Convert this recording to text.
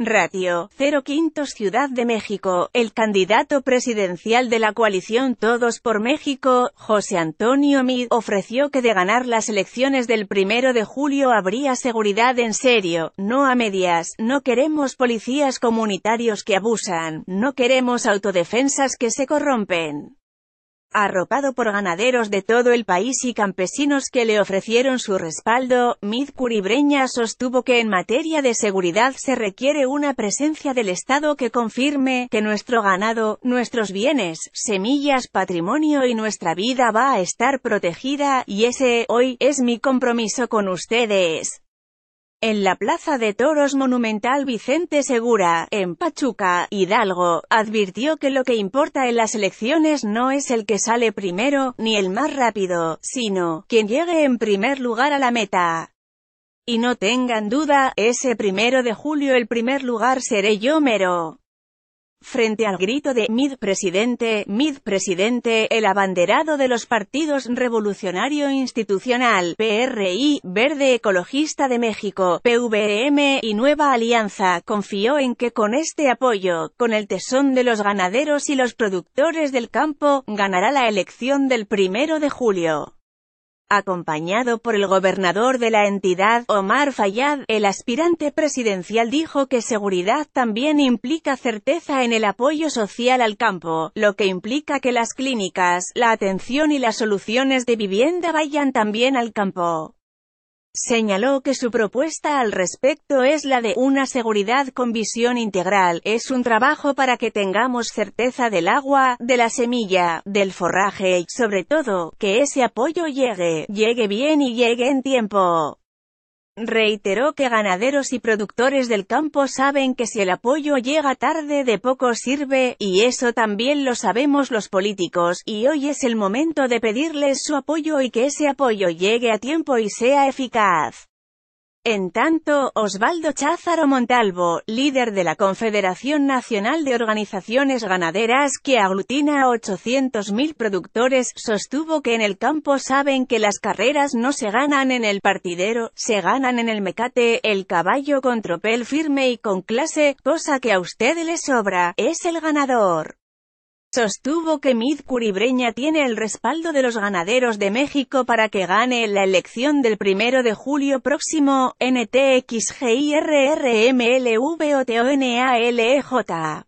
Ratio, 0 quintos Ciudad de México, el candidato presidencial de la coalición Todos por México, José Antonio Mid, ofreció que de ganar las elecciones del primero de julio habría seguridad en serio, no a medias, no queremos policías comunitarios que abusan, no queremos autodefensas que se corrompen. Arropado por ganaderos de todo el país y campesinos que le ofrecieron su respaldo, Mid Curibreña sostuvo que en materia de seguridad se requiere una presencia del Estado que confirme que nuestro ganado, nuestros bienes, semillas, patrimonio y nuestra vida va a estar protegida, y ese, hoy, es mi compromiso con ustedes. En la Plaza de Toros Monumental Vicente Segura, en Pachuca, Hidalgo, advirtió que lo que importa en las elecciones no es el que sale primero, ni el más rápido, sino, quien llegue en primer lugar a la meta. Y no tengan duda, ese primero de julio el primer lugar seré yo mero. Frente al grito de «Mid presidente, Mid presidente», el abanderado de los partidos Revolucionario Institucional, PRI, Verde Ecologista de México, PVM e y Nueva Alianza, confió en que con este apoyo, con el tesón de los ganaderos y los productores del campo, ganará la elección del primero de julio. Acompañado por el gobernador de la entidad, Omar Fayad, el aspirante presidencial dijo que seguridad también implica certeza en el apoyo social al campo, lo que implica que las clínicas, la atención y las soluciones de vivienda vayan también al campo. Señaló que su propuesta al respecto es la de una seguridad con visión integral, es un trabajo para que tengamos certeza del agua, de la semilla, del forraje y, sobre todo, que ese apoyo llegue, llegue bien y llegue en tiempo. Reiteró que ganaderos y productores del campo saben que si el apoyo llega tarde de poco sirve, y eso también lo sabemos los políticos, y hoy es el momento de pedirles su apoyo y que ese apoyo llegue a tiempo y sea eficaz. En tanto, Osvaldo Cházaro Montalvo, líder de la Confederación Nacional de Organizaciones Ganaderas que aglutina a 800.000 productores, sostuvo que en el campo saben que las carreras no se ganan en el partidero, se ganan en el mecate, el caballo con tropel firme y con clase, cosa que a usted le sobra, es el ganador. Sostuvo que Mid Curibreña tiene el respaldo de los ganaderos de México para que gane la elección del primero de julio próximo, NTXGIRRMLVOTONALEJ.